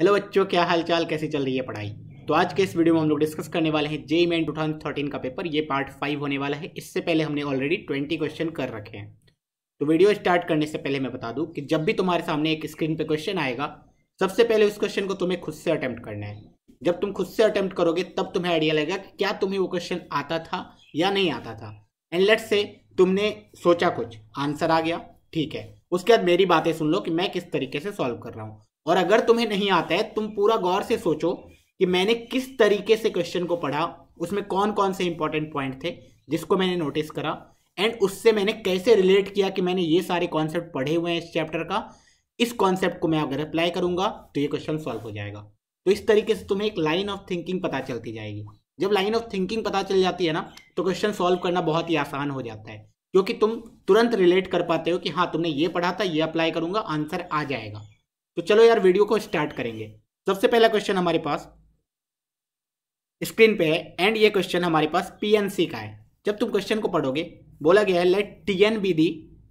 Hello बच्चों क्या हाल चाल कैसी चल रही है पढ़ाई तो आज के इस वीडियो में हम लोग डिस्कस करने वाले हैं जे मैन टू थर्टीन का पेपर ये पार्ट फाइव होने वाला है इससे पहले हमने ऑलरेडी ट्वेंटी क्वेश्चन कर रखे हैं तो वीडियो स्टार्ट करने से पहले मैं बता दूं कि जब भी तुम्हारे सामने एक स्क्रीन पे क्वेश्चन आएगा सबसे पहले उस क्वेश्चन को तुम्हें खुद से अटैम्प्ट करना है जब तुम खुद से अटैम्प्ट करोगे तब तुम्हें आइडिया लगेगा कि क्या तुम्हें वो क्वेश्चन आता था या नहीं आता था एंड लेट से तुमने सोचा कुछ आंसर आ गया ठीक है उसके बाद मेरी बातें सुन लो कि मैं किस तरीके से सॉल्व कर रहा हूँ और अगर तुम्हें नहीं आता है तुम पूरा गौर से सोचो कि मैंने किस तरीके से क्वेश्चन को पढ़ा उसमें कौन कौन से इंपॉर्टेंट पॉइंट थे जिसको मैंने नोटिस करा एंड उससे मैंने कैसे रिलेट किया कि मैंने ये सारे कॉन्सेप्ट पढ़े हुए हैं इस चैप्टर का इस कॉन्सेप्ट को मैं अगर अप्लाई करूंगा तो ये क्वेश्चन सॉल्व हो जाएगा तो इस तरीके से तुम्हें एक लाइन ऑफ थिंकिंग पता चलती जाएगी जब लाइन ऑफ थिंकिंग पता चल जाती है ना तो क्वेश्चन सॉल्व करना बहुत ही आसान हो जाता है क्योंकि तुम तुरंत रिलेट कर पाते हो कि हाँ तुमने ये पढ़ा था ये अप्लाई करूंगा आंसर आ जाएगा तो चलो यार वीडियो को स्टार्ट करेंगे सबसे पहला क्वेश्चन हमारे पास स्क्रीन पे है एंड ये क्वेश्चन हमारे पास पीएनसी का है जब तुम क्वेश्चन को पढ़ोगे बोला गया है let T n be the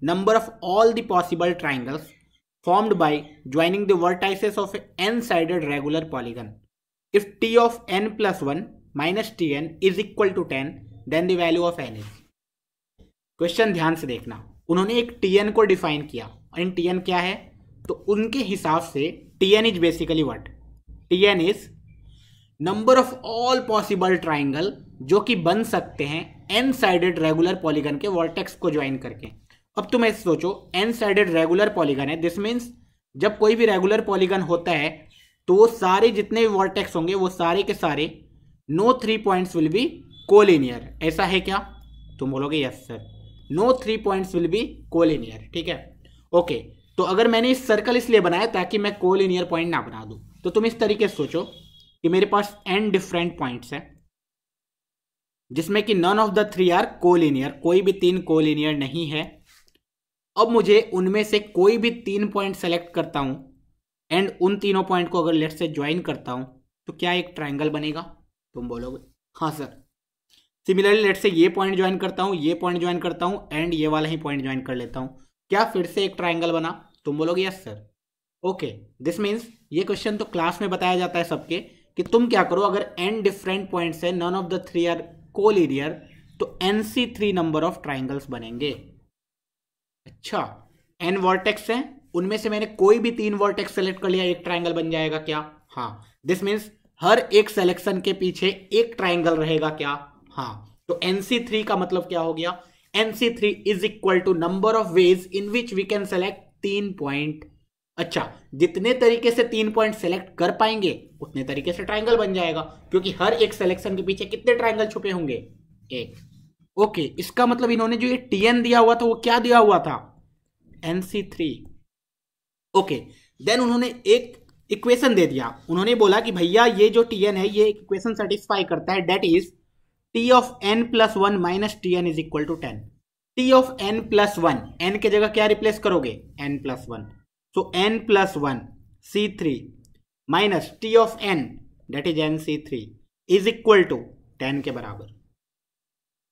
number of all the possible triangles by joining the vertices of n sided regular polygon if T of n plus one minus T n is equal to ten then the value of n is question ध्यान से देखना उन्होंने एक tn को define किया and tn क्या है तो उनके हिसाब से T n is basically what T n is number of all possible triangle जो कि बन सकते हैं एन साइडेड रेगुलर पॉलीगन के वॉल्टेक्स को ज्वाइन करके अब तुम ऐसे सोचो एन साइडेड रेगुलर पॉलीगन है दिस मीन्स जब कोई भी रेगुलर पॉलीगन होता है तो वो सारे जितने भी वॉल्टेक्स होंगे वो सारे के सारे no three points will be collinear ऐसा है क्या तुम बोलोगे yes sir no three points will be collinear ठीक है ओके okay. तो अगर मैंने इस सर्कल इसलिए बनाया ताकि मैं लिनियर पॉइंट ना बना दूं तो तुम इस तरीके से सोचो कि मेरे पास एन डिफरेंट पॉइंट्स हैं जिसमें कि none of the three are collinear कोई भी तीन कोलिनियर नहीं है अब मुझे उनमें से कोई भी तीन पॉइंट सेलेक्ट करता हूं एंड उन तीनों पॉइंट को अगर लेट से ज्वाइन करता हूं तो क्या एक ट्राइंगल बनेगा तुम बोलोगे हाँ सर सिमिलरली लेट से ये पॉइंट ज्वाइन करता हूँ ये पॉइंट ज्वाइन करता हूँ एंड ये वाला ही पॉइंट ज्वाइन कर लेता हूँ क्या फिर से एक ट्राइंगल बना तुम बोलोगे yes sir okay this means ये क्वेश्चन तो क्लास में बताया जाता है सबके कि तुम क्या करो अगर एन डिफरेंट पॉइंट्स है none of the three are collinear तो n C three number of triangles बनेंगे अच्छा एन वॉल्टेक्स है उनमें से मैंने कोई भी तीन वॉल्टेक्स सेलेक्ट कर लिया एक ट्राइंगल बन जाएगा क्या हाँ दिस मीन्स हर एक सेलेक्शन के पीछे एक ट्राइंगल रहेगा क्या हाँ तो एन सी थ्री का मतलब क्या हो गया three is equal to number of ways in which we can select तीन पॉइंट अच्छा जितने तरीके से तीन पॉइंट सेलेक्ट कर पाएंगे उतने तरीके से ट्राइंगल बन जाएगा क्योंकि हर एक सिलेक्शन के पीछे कितने ट्राइंगल छुपे होंगे एक ओके इसका मतलब इन्होंने जो ये एन दिया हुआ था वो क्या दिया हुआ था एनसी थ्री ओके देन उन्होंने एक इक्वेशन दे दिया उन्होंने बोला कि भैया ये जो एन है ये इक्वेशन सेटिस्फाई करता है that is T of n plus one minus T n is equal to ten T of n plus one n के जगह क्या रिप्लेस करोगे n plus one so n plus one C three minus T of n that is n C three is equal to ten के बराबर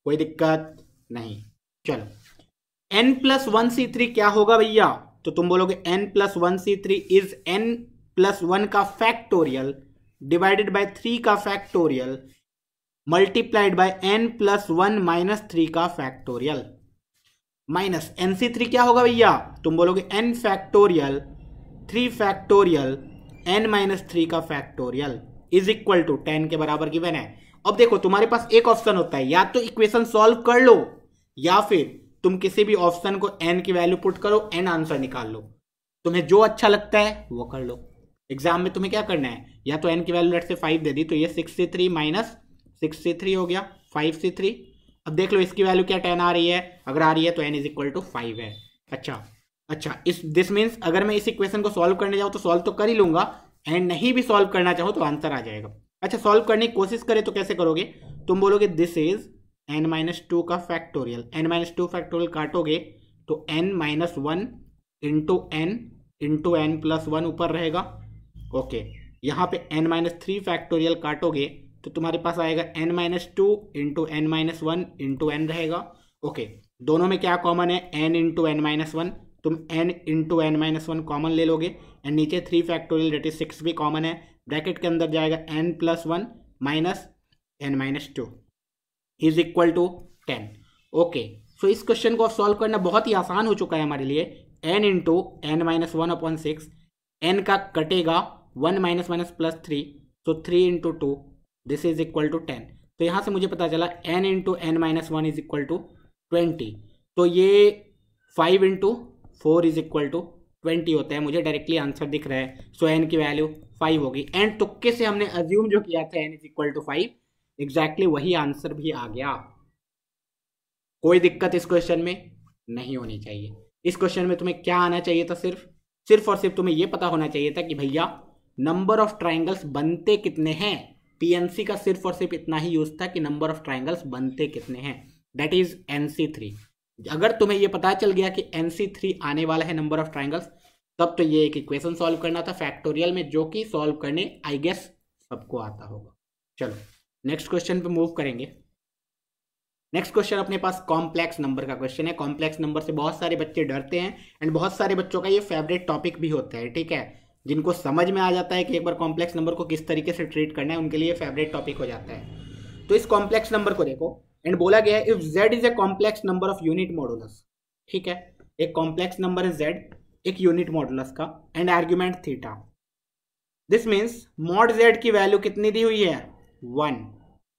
कोई दिक्कत नहीं चलो n plus one C three क्या होगा भैया तो तुम बोलोगे n plus one C three is n plus one का फैक्टोरियल डिवाइडेड बाय थ्री का factorial multiplied by n plus one minus three का factorial minus n C three क्या होगा भैया तुम बोलोगे n factorial three factorial n minus three का factorial is equal to ten के बराबर गिवन है अब देखो तुम्हारे पास एक ऑप्शन होता है या तो इक्वेशन सॉल्व कर लो या फिर तुम किसी भी ऑप्शन को एन की वैल्यू पुट करो एन आंसर निकाल लो तुम्हें जो अच्छा लगता है वो कर लो एग्जाम में तुम्हें क्या करना है या तो एन की वैल्यू रेट से फाइव दे दी तो ये से थ्री माइनस सिक्स से थ्री हो गया फाइव से थ्री अब देख लो इसकी वैल्यू क्या टेन आ रही है अगर आ रही है तो n is equal to five है अच्छा अच्छा इस दिस मीन्स अगर मैं इस इक्वेशन को सॉल्व करने जाऊँ तो सॉल्व तो कर ही लूंगा एंड नहीं भी सॉल्व करना चाहो तो आंसर आ जाएगा अच्छा सॉल्व करने की कोशिश करें तो कैसे करोगे तुम बोलोगे this is n minus two का factorial n minus two factorial काटोगे तो n minus one into n into n plus one ऊपर रहेगा ओके यहाँ पे एन माइनस थ्री फैक्टोरियल काटोगे तो तुम्हारे पास आएगा n minus two into n minus one into n रहेगा ओके दोनों में क्या कॉमन है n into n minus one तुम n into n minus one common ले लोगे एंड नीचे three factorial that is six भी कॉमन है ब्रैकेट के अंदर जाएगा n plus one minus n minus two is equal to ten okay so इस क्वेश्चन को सॉल्व करना बहुत ही आसान हो चुका है हमारे लिए n into n minus one upon six n का कटेगा one minus minus plus three so three into two this is equal to ten तो यहाँ से मुझे पता चला n into n minus one is equal to twenty तो ये five into four is equal to twenty होता है मुझे डायरेक्टली आंसर दिख रहा है सो so, एन की वैल्यू फाइव होगी एंड तुक्के से हमने अज्यूम जो किया था n is equal to five exactly वही आंसर भी आ गया कोई दिक्कत इस क्वेश्चन में नहीं होनी चाहिए इस क्वेश्चन में तुम्हें क्या आना चाहिए था सिर्फ सिर्फ और सिर्फ तुम्हें यह पता होना चाहिए था कि भैया नंबर ऑफ ट्राइंगल्स बनते कितने हैं पीएनसी का सिर्फ और सिर्फ इतना ही यूज था कि नंबर ऑफ ट्राइंगल्स बनते कितने हैं दैट इज एनसी थ्री अगर तुम्हें यह पता चल गया कि एनसी थ्री आने वाला है नंबर ऑफ ट्राइंगल्स तब तो ये एक इक्वेशन सॉल्व करना था फैक्टोरियल में जो कि सॉल्व करने आई गेस सबको आता होगा चलो नेक्स्ट क्वेश्चन पे मूव करेंगे नेक्स्ट क्वेश्चन अपने पास कॉम्प्लेक्स नंबर का क्वेश्चन है कॉम्प्लेक्स नंबर से बहुत सारे बच्चे डरते हैं एंड बहुत सारे बच्चों का ये फेवरेट टॉपिक भी होता है ठीक है जिनको समझ में आ जाता है कि एक बार कॉम्प्लेक्स नंबर को किस तरीके से ट्रीट करना है उनके लिए फेवरेट टॉपिक हो जाता है तो इस कॉम्प्लेक्स नंबर को देखो एंड बोला गया है if z is a complex number of unit modulus ठीक है एक कॉम्प्लेक्स नंबर है जेड एक यूनिट मॉडुलस का and argument theta this means mod z की वैल्यू कितनी दी हुई है वन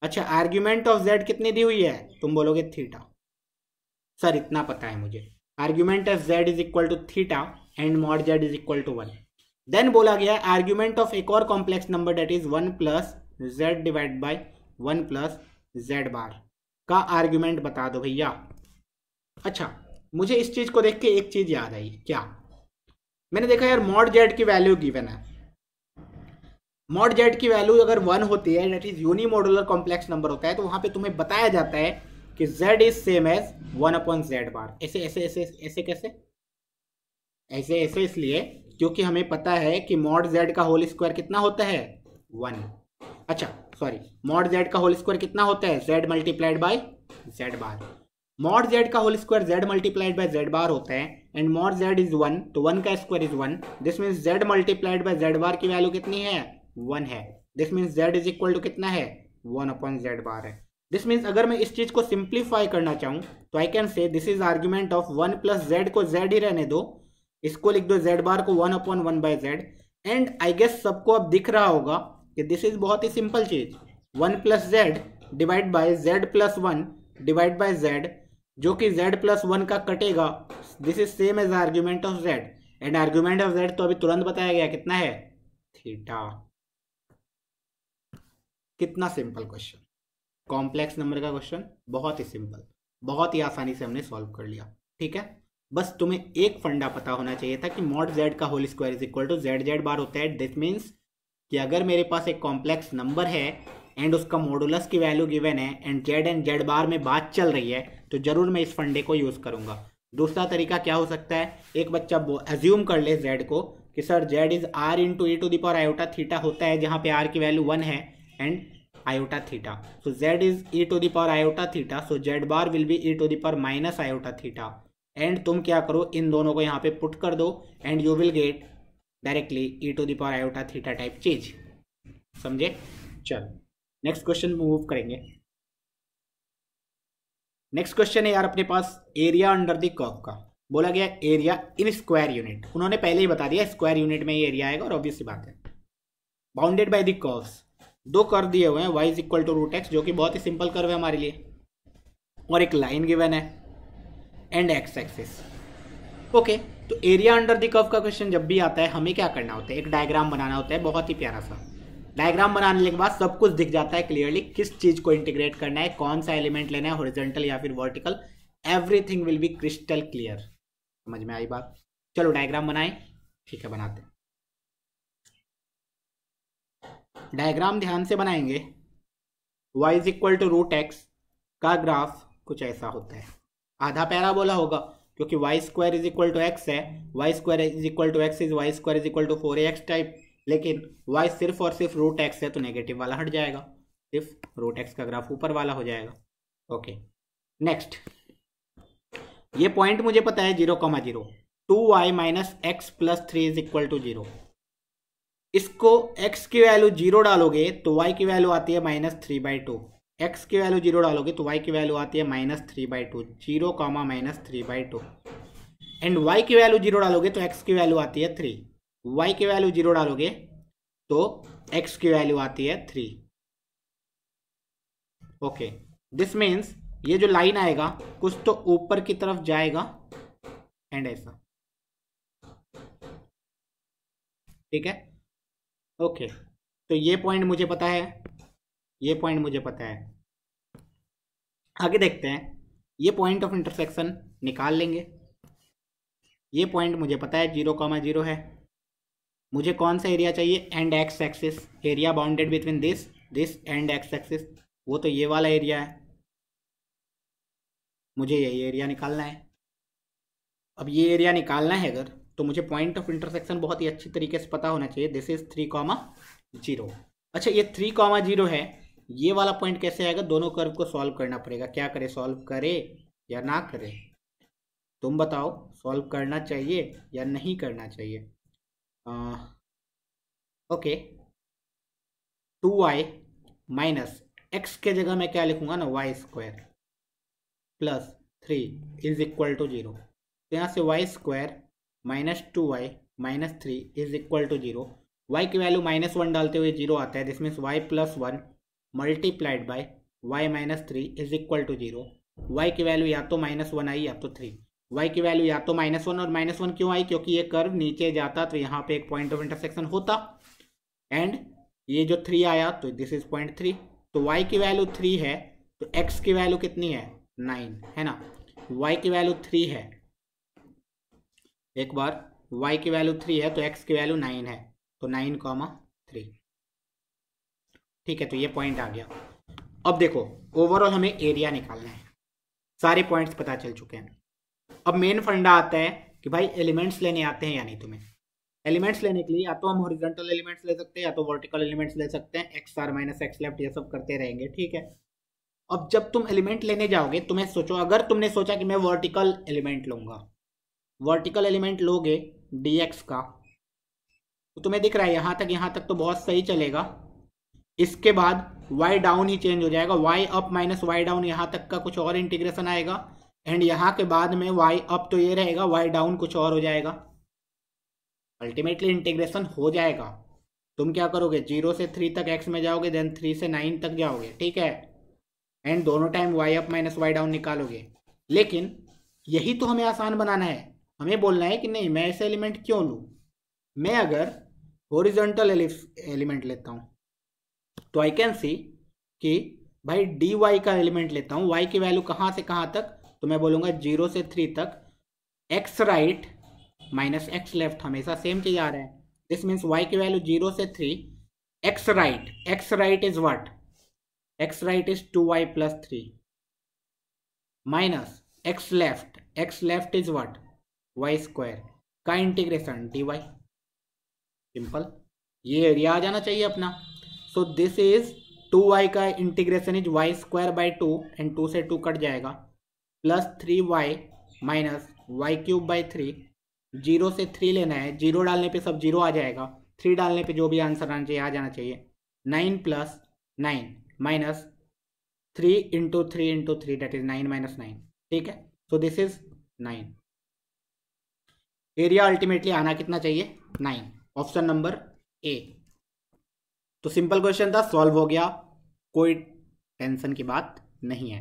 अच्छा आर्ग्यूमेंट ऑफ जेड कितनी दी हुई है तुम बोलोगे थीटा सर इतना पता है मुझे argument of z is equal to theta and mod z is equal to one then बोला गया है आर्ग्यूमेंट ऑफ एक और complex number that is one plus z divide by one plus z bar का आर्ग्यूमेंट बता दो भैया अच्छा मुझे इस चीज़ को देख के एक चीज़ याद आई क्या मैंने देखा यार मॉड जेड की वैल्यू गिवन है मॉड जेड की वैल्यू अगर वन होती है that is unimodular complex number होता है तो वहां पे तुम्हें बताया जाता है कि z is same as one upon z bar ऐसे ऐसे ऐसे ऐसे कैसे ऐसे ऐसे इसलिए क्योंकि हमें पता है कि मॉड जेड का होल स्क्वायर कितना होता है वन अच्छा सॉरी मॉड जेड का होल स्क्वायर कितना होता है z multiplied by z bar mod z का whole square z multiplied by z bar होता है and mod z is one तो वन का square is one this means z multiplied by z bar की value कितनी है one है this means z is equal to कितना है वन अपॉन जेड बार है दिस मीन्स अगर मैं इस चीज़ को सिंप्लीफाई करना चाहूँ तो I can say this is argument of one plus z को जेड ही रहने दो इसको लिख दो जेड बार को one upon one by z and I guess सबको अब दिख रहा होगा कि दिस इज बहुत ही सिंपल चीज one plus z divide by z plus one divide by z जो कि जेड प्लस वन का कटेगा this is same as argument of Z and argument of z तो अभी तुरंत बताया गया कितना है थीटा कितना सिंपल क्वेश्चन कॉम्प्लेक्स नंबर का क्वेश्चन बहुत ही सिंपल बहुत ही आसानी से हमने सॉल्व कर लिया ठीक है बस तुम्हें एक फंडा पता होना चाहिए था कि मॉड जेड का whole square is equal to z z bar होता है दिस मीन्स कि अगर मेरे पास एक कॉम्प्लेक्स नंबर है एंड उसका मॉडुलस की वैल्यू गिवन है and z and z bar में बात चल रही है तो ज़रूर मैं इस फंडे को यूज़ करूँगा दूसरा तरीका क्या हो सकता है एक बच्चा एज्यूम कर ले जेड को कि sir z is r into e to power iota theta होता है जहाँ पे आर की वैल्यू वन है and iota theta so z is e to the power iota theta so z bar will be e to power minus iota theta and तुम क्या करो इन दोनों को यहाँ पे पुट कर दो and you will get directly e to the power iota theta type चीज समझे चलो नेक्स्ट क्वेश्चन मूव करेंगे नेक्स्ट क्वेश्चन है यार अपने पास एरिया अंडर द कर्व का बोला गया एरिया इन स्क्वायर यूनिट उन्होंने पहले ही बता दिया स्क्वायर यूनिट में ये एरिया आएगा और ऑब्वियस बात है बाउंडेड बाय द कर्व्स दो कर्व दिए हुए हैं y is equal to root x जो कि बहुत ही सिंपल कर्व है हमारे लिए और एक लाइन गिवन है एंड एक्स एक्सिस ओके तो एरिया अंडर द कर्व का क्वेश्चन जब भी आता है हमें क्या करना होता है एक डायग्राम बनाना होता है बहुत ही प्यारा सा डायग्राम बनाने के बाद सब कुछ दिख जाता है क्लियरली किस चीज को इंटीग्रेट करना है कौन सा एलिमेंट लेना है हॉरिजेंटल या फिर vertical everything will be crystal clear समझ में आई बात चलो डायग्राम बनाए ठीक है बनाते डायग्राम ध्यान से बनाएंगे y is equal to root x का ग्राफ कुछ ऐसा होता है आधा पैराबोला होगा क्योंकि y square is equal to x है y square is equal to x is y square is equal to four x type लेकिन वाई सिर्फ और सिर्फ रूट एक्स है तो नेगेटिव वाला हट जाएगा सिर्फ रूट एक्स का ग्राफ ऊपर वाला हो जाएगा ओके नेक्स्ट ये पॉइंट मुझे पता है zero comma zero two y minus x plus three is equal to zero इसको x की वैल्यू जीरो डालोगे तो y की वैल्यू आती है minus three by two x की वैल्यू जीरो डालोगे तो वाई की वैल्यू आती है minus three by two zero comma minus three by two and y की वैल्यू जीरो डालोगे तो एक्स की वैल्यू आती है थ्री वाई की वैल्यू जीरो डालोगे तो एक्स की वैल्यू आती है थ्री ओके दिस मीन्स ये जो लाइन आएगा कुछ तो ऊपर की तरफ जाएगा एंड ऐसा ठीक है ओके okay. तो ये पॉइंट मुझे पता है ये पॉइंट मुझे पता है आगे देखते हैं ये पॉइंट ऑफ इंटरसेक्शन निकाल लेंगे ये पॉइंट मुझे पता है जीरो कॉमा जीरो है मुझे कौन सा एरिया चाहिए and x axis area bounded between this this and x axis वो तो ये वाला एरिया है मुझे यही एरिया निकालना है अब ये एरिया निकालना है अगर तो मुझे पॉइंट ऑफ इंटरसेक्शन बहुत ही अच्छी तरीके से पता होना चाहिए this is three comma zero अच्छा ये थ्री कॉमा जीरो है ये वाला पॉइंट कैसे आएगा दोनों कर्व को सॉल्व करना पड़ेगा क्या करे सॉल्व करे या ना करे तुम बताओ सॉल्व करना चाहिए या नहीं करना चाहिए आ, okay two y minus x के जगह मैं क्या लिखूंगा ना y square plus three is equal to zero तो यहाँ से y square minus two y minus three is equal to zero y की वैल्यू माइनस वन डालते हुए जीरो आता है जिसमें y plus one multiplied by y minus three is equal to zero y की वैल्यू या तो माइनस वन आई या तो थ्री वाई की वैल्यू या तो माइनस वन और माइनस वन क्यों आई क्योंकि ये कर्व नीचे जाता तो यहाँ पे एक पॉइंट ऑफ इंटरसेक्शन होता एंड ये जो थ्री आया तो दिस इज पॉइंट थ्री तो वाई की वैल्यू थ्री है तो एक्स की वैल्यू कितनी है नाइन है ना वाई की वैल्यू थ्री है एक बार वाई की वैल्यू थ्री है तो एक्स की वैल्यू नाइन है तो नाइन कॉमा थ्री ठीक है तो ये पॉइंट आ गया अब देखो ओवरऑल हमें एरिया निकालना है सारे पॉइंट्स पता चल चुके हैं अब मेन फंडा आता है कि भाई एलिमेंट्स लेने आते हैं या नहीं तुम्हें एलिमेंट्स लेने के लिए या तो हम हॉरिजॉन्टल एलिमेंट्स ले सकते हैं या तो वर्टिकल एलिमेंट्स ले सकते हैं x r minus x left ये सब करते रहेंगे ठीक है अब जब तुम एलिमेंट लेने जाओगे तुम्हें सोचो अगर तुमने सोचा कि मैं वर्टिकल एलिमेंट लूंगा वर्टिकल एलिमेंट लोगे डी एक्स का तो तुम्हें दिख रहा है यहाँ तक यहाँ तक तो बहुत सही चलेगा इसके बाद y डाउन ही चेंज हो जाएगा y up minus y down यहाँ तक का कुछ और इंटीग्रेशन आएगा एंड यहाँ के बाद में y अप तो ये रहेगा y डाउन कुछ और हो जाएगा अल्टीमेटली इंटीग्रेशन हो जाएगा तुम क्या करोगे जीरो से थ्री तक एक्स में जाओगे देन थ्री से नाइन तक जाओगे ठीक है एंड दोनों time y up minus y down निकालोगे लेकिन यही तो हमें आसान बनाना है हमें बोलना है कि नहीं मैं ऐसे एलिमेंट क्यों लूँ मैं अगर हॉरिजॉन्टल एलिमेंट लेता हूँ तो आई कैन सी कि भाई डी वाई का एलिमेंट लेता हूँ वाई की वैल्यू कहाँ से कहाँ तक तो मैं बोलूँगा जीरो से थ्री तक x right minus x left हमेशा सेम चीज़ आ रहा है दिस मीन्स वाई की वैल्यू जीरो से three x right x right is what x right is two y plus three minus x left x left is what y square का integration d y simple ये area आ जाना चाहिए अपना so this is two y का integration is y square by two and to से two cut जाएगा plus three y minus y cube by three zero से थ्री लेना है जीरो डालने पे सब जीरो आ जाएगा थ्री डालने पे जो भी आंसर आना चाहिए आ जाना चाहिए nine plus nine minus three into three into three that is nine minus nine ठीक है so this is nine area ultimately आना कितना चाहिए नाइन ऑप्शन नंबर ए तो सिंपल क्वेश्चन था सॉल्व हो गया कोई टेंशन की बात नहीं है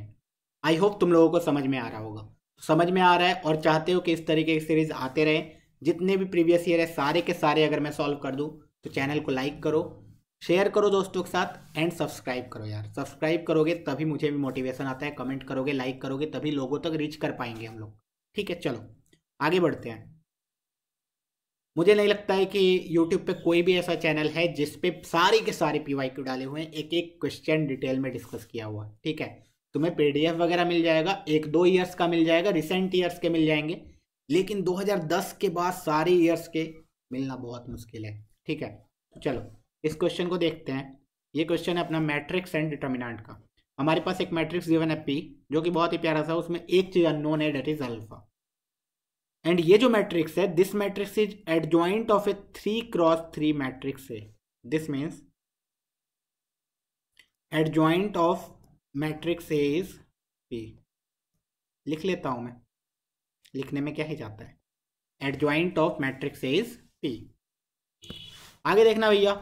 आई होप तुम लोगों को समझ में आ रहा होगा समझ में आ रहा है और चाहते हो कि इस तरीके की सीरीज आते रहे जितने भी प्रीवियस ईयर है सारे के सारे अगर मैं सॉल्व कर दूँ तो चैनल को लाइक करो शेयर करो दोस्तों के साथ एंड सब्सक्राइब करो यार सब्सक्राइब करोगे तभी मुझे भी मोटिवेशन आता है कमेंट करोगे लाइक करोगे तभी लोगों तक रीच कर पाएंगे हम लोग ठीक है चलो आगे बढ़ते हैं मुझे नहीं लगता है कि YouTube पे कोई भी ऐसा चैनल है जिस पे सारे के सारे पी वाई क्यू डाले हुए हैं एक एक क्वेश्चन डिटेल में डिस्कस किया हुआ ठीक है तुम्हें एफ वगैरह मिल जाएगा एक दो ईयर्स का मिल जाएगा रिसेंट ईयर्स के मिल जाएंगे लेकिन 2010 के बाद सारे ईयर्स के मिलना बहुत मुश्किल है ठीक है चलो इस क्वेश्चन को देखते हैं ये क्वेश्चन है अपना मैट्रिक्स एंड डिटर्मिनाट का हमारे पास एक मैट्रिक्स गिवन है पी जो कि बहुत ही प्यारा सा उसमें एक चीज़ अननोन है डेट इज़ अल्फा एंड ये जो मैट्रिक्स है this matrix is adjoint of a three cross three matrix है this means adjoint of matrix is P लिख लेता हूं मैं लिखने में क्या ही जाता है adjoint of matrix is P आगे देखना भैया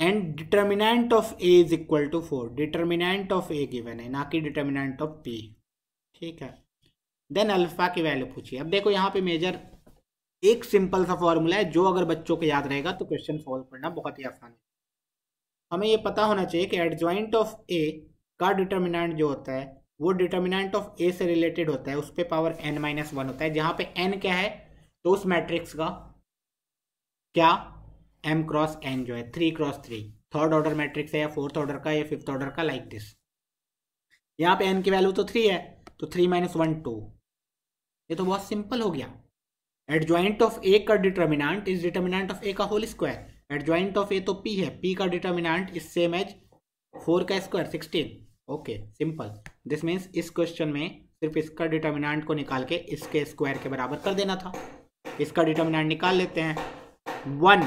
and determinant of A is equal to four determinant of A given है ना कि डिटर्मिनेंट ऑफ पी ठीक है देन अल्फा की वैल्यू पूछिए अब देखो यहाँ पे मेजर एक सिंपल सा फॉर्मूला है जो अगर बच्चों को याद रहेगा तो क्वेश्चन सॉल्व करना बहुत ही आसान है हमें ये पता होना चाहिए कि एडजॉइंट ऑफ ए का डिटर्मिनेंट जो होता है वो डिटर्मिनेंट ऑफ ए से रिलेटेड होता है उस पर पावर एन माइनस वन होता है जहाँ पे एन क्या है तो उस मैट्रिक्स का क्या एम क्रॉस एन जो है three cross three third order matrix है या फोर्थ ऑर्डर का या फिफ्थ ऑर्डर का लाइक दिस यहाँ पे एन की वैल्यू तो थ्री है तो थ्री माइनस वन टू ये तो बहुत सिंपल हो गया ज्वाइंट ऑफ ए का determinant is determinant of A का whole square joint of A तो पी है पी का determinant is same as four का square sixteen okay simple this means इस क्वेश्चन में सिर्फ इसका डिटर्मिनाट को निकाल के इसके स्क्वायर के बराबर कर देना था इसका डिटर्मिनाट निकाल लेते हैं one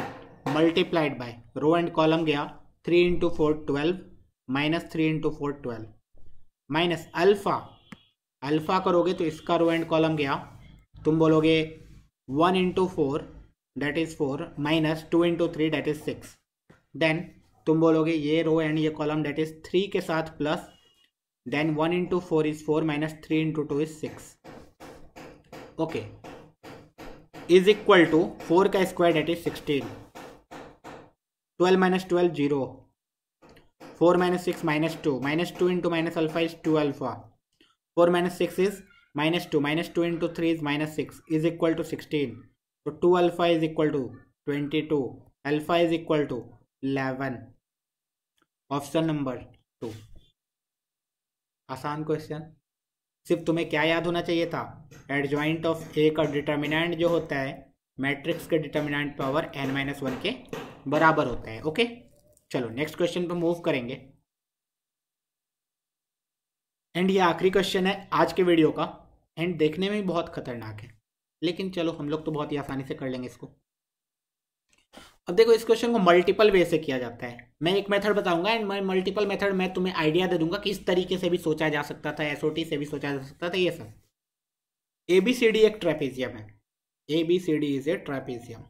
multiplied by row and column गया three into four twelve minus three into four twelve minus alpha alpha करोगे तो इसका रो एंड कॉलम गया तुम बोलोगे one into four that is four minus two into three that is six then तुम बोलोगे ये रो एंड ये कॉलम डेट इज़ थ्री के साथ plus then one into four is four minus three into two is six okay is equal to four का square that is sixteen twelve minus twelve zero four minus six minus two minus two into minus alpha is two alpha four minus six is minus two minus two into three is minus six is equal to sixteen तो two alpha is equal to twenty two alpha is equal to eleven option number two आसान question सिर्फ तुम्हें क्या याद होना चाहिए था adjoint of A का डिटर्मिनेंट जो होता है मैट्रिक्स के determinant power n minus one के बराबर होता है ओके चलो नेक्स्ट क्वेश्चन पर मूव करेंगे एंड ये आखिरी क्वेश्चन है आज के वीडियो का एंड देखने में भी बहुत खतरनाक है लेकिन चलो हम लोग तो बहुत ही आसानी से कर लेंगे इसको अब देखो इस क्वेश्चन को मल्टीपल वे से किया जाता है मैं एक मेथड बताऊंगा एंड मैं मल्टीपल मेथड मैं तुम्हें आइडिया दे दूंगा कि इस तरीके से भी सोचा जा सकता था एसओटी से भी सोचा जा सकता था ये सब ए बी सी डी एक ट्रेपेजियम है A B C D is a trapezium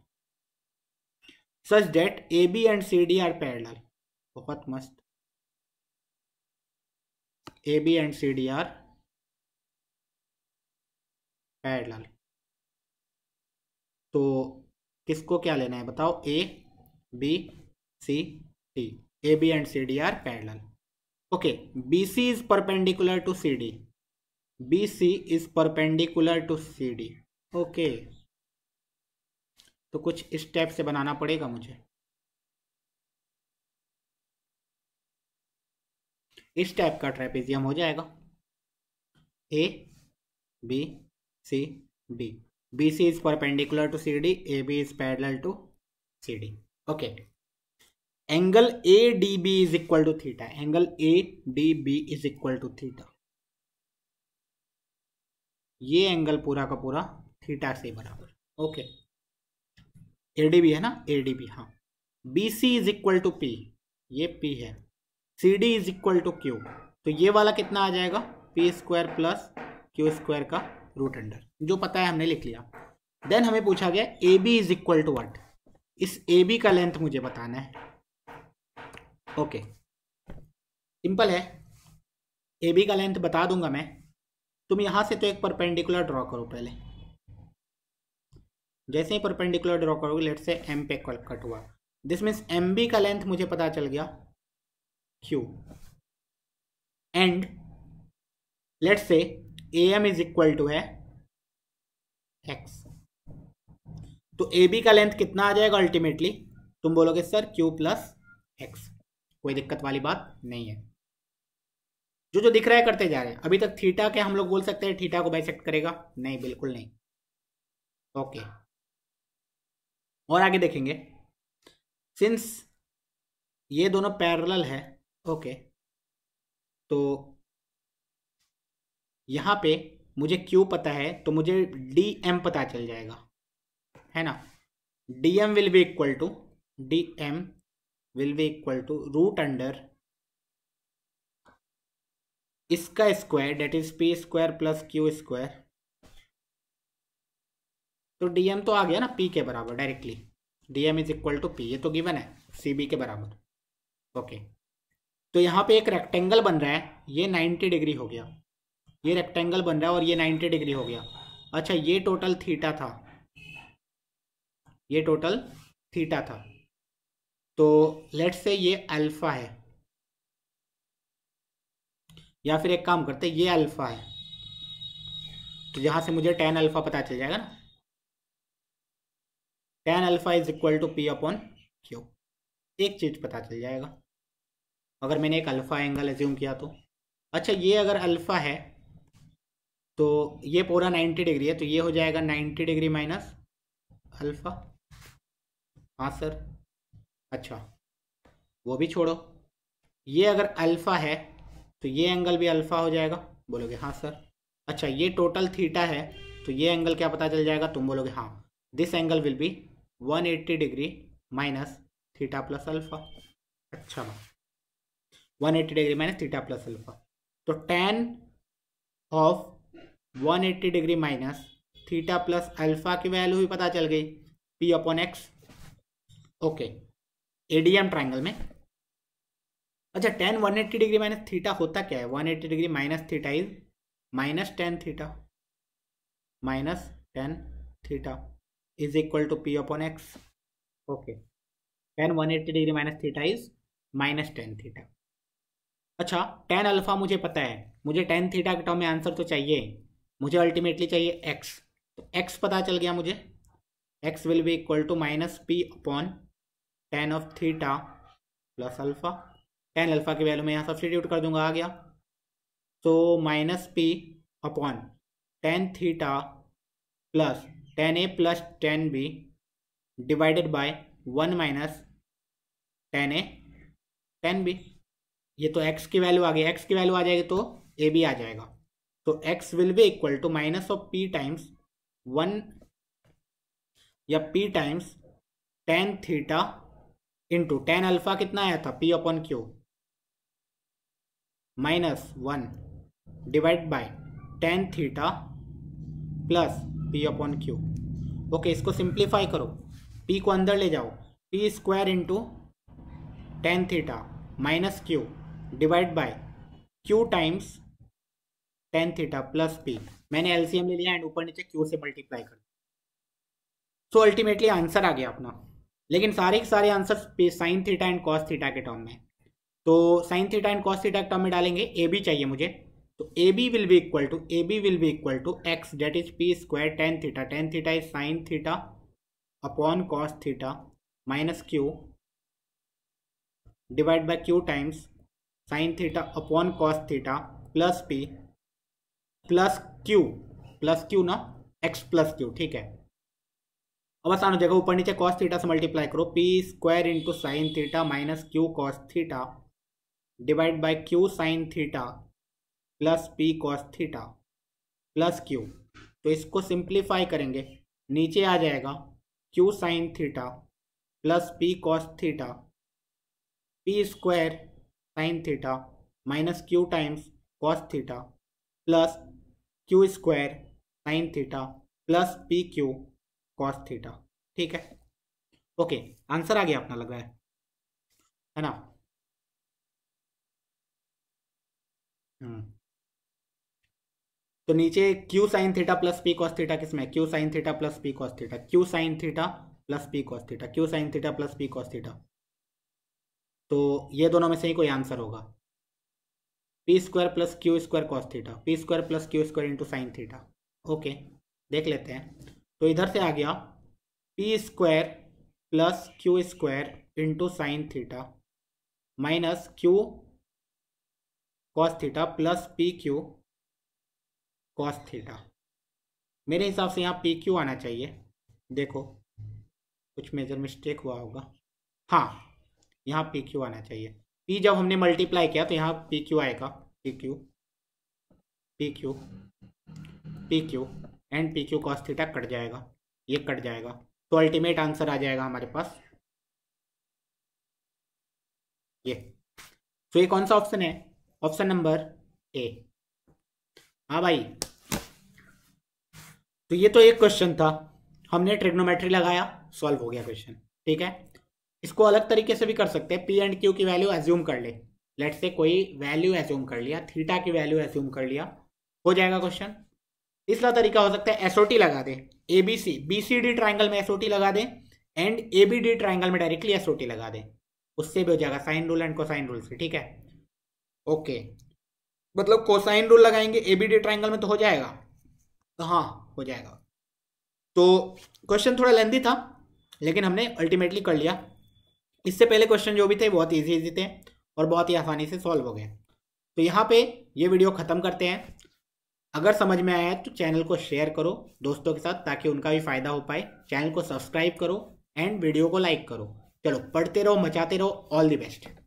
such that A B and C D are parallel बहुत मस्त and C D are parallel तो किसको क्या लेना है बताओ A B C D A B and C D are parallel okay B C is perpendicular to C D B C is perpendicular to C D okay तो कुछ इस type से बनाना पड़ेगा मुझे इस टाइप का ट्रेपेजियम हो जाएगा A B C D B C is perpendicular to C D A B is parallel to C D okay angle A D B is equal to theta angle A D B is equal to theta ये angle पूरा का पूरा theta से बराबर okay ए D B है ना A D B हाँ B C is equal to p ये पी है C D is equal to q तो ये वाला कितना आ जाएगा p square plus Q square का रूट अंडर जो पता है हमने लिख लिया देन हमें पूछा गया A B is equal to what is A B का लेंथ मुझे बताना है ओके सिंपल है ए बी का लेंथ बता दूंगा मैं तुम यहां से तो एक परपेंडिकुलर ड्रॉ करो पहले जैसे ही परपेंडिकुलर ड्रॉ करोगे लेट से एम पे कट हुआ दिस मीन्स एम बी का लेंथ मुझे पता चल गया Q. And let's say AM is equal to है X. तो AB का लेंथ कितना आ जाएगा अल्टीमेटली तुम बोलोगे सर Q प्लस एक्स कोई दिक्कत वाली बात नहीं है जो जो दिख रहा है करते जा रहे हैं अभी तक थीटा के हम लोग बोल सकते हैं थीटा को बाइसेक्ट करेगा नहीं बिल्कुल नहीं ओके और आगे देखेंगे सिंस ये दोनों पैरेलल है ओके तो यहाँ पे मुझे क्यू पता है तो मुझे डी एम पता चल जाएगा है ना D M will be equal to D M will be equal to root under इसका square that is P square plus Q square तो डीएम तो आ गया ना पी के बराबर directly DM is equal to p ये तो गिवन है सी बी के बराबर ओके okay. तो यहाँ पे एक रेक्टेंगल बन रहा है ये 90 डिग्री हो गया ये रेक्टेंगल बन रहा है और ये 90 डिग्री हो गया अच्छा ये टोटल थीटा था ये टोटल थीटा था तो लेट्स से ये अल्फा है या फिर एक काम करते ये अल्फा है तो यहां से मुझे टेन अल्फा पता चल जाएगा ना tan alpha is equal to p upon q एक चीज पता चल जाएगा अगर मैंने एक अल्फ़ा एंगल एज्यूम किया तो अच्छा ये अगर अल्फ़ा है तो ये पूरा 90 डिग्री है तो ये हो जाएगा 90 डिग्री माइनस अल्फ़ा हाँ सर अच्छा वो भी छोड़ो ये अगर अल्फ़ा है तो ये एंगल भी अल्फ़ा हो जाएगा बोलोगे हाँ सर अच्छा ये टोटल थीटा है तो ये एंगल क्या पता चल जाएगा तुम बोलोगे हाँ this angle will be 180 degree minus theta plus alpha अच्छा one eighty degree minus theta plus alpha तो tan of one eighty degree minus theta plus alpha की वैल्यू भी पता चल गई p upon x okay ADM triangle में अच्छा tan one eighty degree minus theta होता क्या है one eighty degree minus theta is minus tan theta minus tan theta is equal to p upon x okay tan one eighty degree minus theta is minus tan theta अच्छा tan alpha मुझे पता है मुझे tan theta के term में answer तो चाहिए मुझे अल्टीमेटली चाहिए एक्स तो एक्स पता चल गया मुझे x will be equal to minus p upon tan of theta plus alpha tan alpha की वैल्यू मैं यहाँ सब्सटीट्यूट कर दूंगा आ गया तो minus p upon tan theta plus tan A plus tan B divided by one minus tan A tan B ये तो एक्स की वैल्यू आ गई एक्स की वैल्यू आ जाएगी तो ए बी आ जाएगा तो x will be equal to minus of p times one या p times tan theta into tan alpha कितना आया था p upon q minus one divide by tan theta plus p upon q okay इसको simplify करो p को अंदर ले जाओ p square into tan theta minus Q divide by Q times tan theta plus p मैंने LCM ले लिया and ऊपर नीचे क्यू से मल्टीप्लाई कर सो अल्टीमेटली आंसर आ गया अपना लेकिन सारे के सारे answer sine theta and cos theta के टर्म में तो sine theta and cos theta के टर्म में डालेंगे ए बी चाहिए मुझे तो A B will be equal to A B will be equal to X date is P square tan theta tan theta is sine theta upon cos theta minus Q divide by Q times sine theta upon cos theta plus P plus Q plus Q ना X plus Q ठीक है अब आसान हो जाएगा ऊपर नीचे cos theta से मल्टीप्लाई करो P square into sine theta minus Q cos theta divide by Q sine theta plus P cos theta plus Q तो इसको सिंप्लीफाई करेंगे नीचे आ जाएगा Q sine theta plus P cos theta P square sine theta minus Q times cos theta plus Q square sine theta plus P Q cos theta ठीक है okay answer आ गया अपना लग रहा है है ना हम्म। तो नीचे Q sine theta plus P cos theta किसमें है Q sine theta plus P cos theta Q sine theta plus P cos theta Q sine theta plus P cos theta तो ये दोनों में से ही कोई आंसर होगा P square plus Q square cos theta P square plus Q square into sine theta okay देख लेते हैं तो इधर से आ गया P square plus Q square into sine theta minus Q cos theta plus P Q cos theta मेरे हिसाब से यहाँ पी क्यू आना चाहिए देखो कुछ मेजर मिस्टेक हुआ होगा हाँ यहाँ पी क्यू आना चाहिए पी जब हमने मल्टीप्लाई किया तो यहाँ पी क्यू आएगा P Q P Q P Q and P Q cos theta cut जाएगा ये कट जाएगा तो अल्टीमेट आंसर आ जाएगा हमारे पास ये तो ये कौन सा ऑप्शन है ऑप्शन नंबर ए हाँ भाई तो ये तो एक क्वेश्चन था हमने ट्रिग्नोमेट्री लगाया सॉल्व हो गया क्वेश्चन ठीक है इसको अलग तरीके से भी कर सकते हैं पी एंड क्यू की वैल्यू एज्यूम कर ले लेट से कोई वैल्यू एज्यूम कर लिया थीटा की वैल्यू एज्यूम कर लिया हो जाएगा क्वेश्चन तीसरा तरीका हो सकता है एसओटी लगा दे A B C B C D triangle में एसओटी लगा दे and A B D triangle में डायरेक्टली एसओटी लगा दे उससे भी हो जाएगा sine rule and cosine rule से ठीक है ओके मतलब कोसाइन रूल लगाएंगे ए बी डी ट्राइंगल में तो हो जाएगा तो हाँ हो जाएगा तो क्वेश्चन थोड़ा लेंदी था लेकिन हमने अल्टीमेटली कर लिया इससे पहले क्वेश्चन जो भी थे बहुत ईजी ईजी थे और बहुत ही आसानी से सॉल्व हो गए तो यहाँ पे ये वीडियो ख़त्म करते हैं अगर समझ में आया तो चैनल को शेयर करो दोस्तों के साथ ताकि उनका भी फायदा हो पाए चैनल को सब्सक्राइब करो एंड वीडियो को लाइक करो चलो पढ़ते रहो मचाते रहो ऑल दी बेस्ट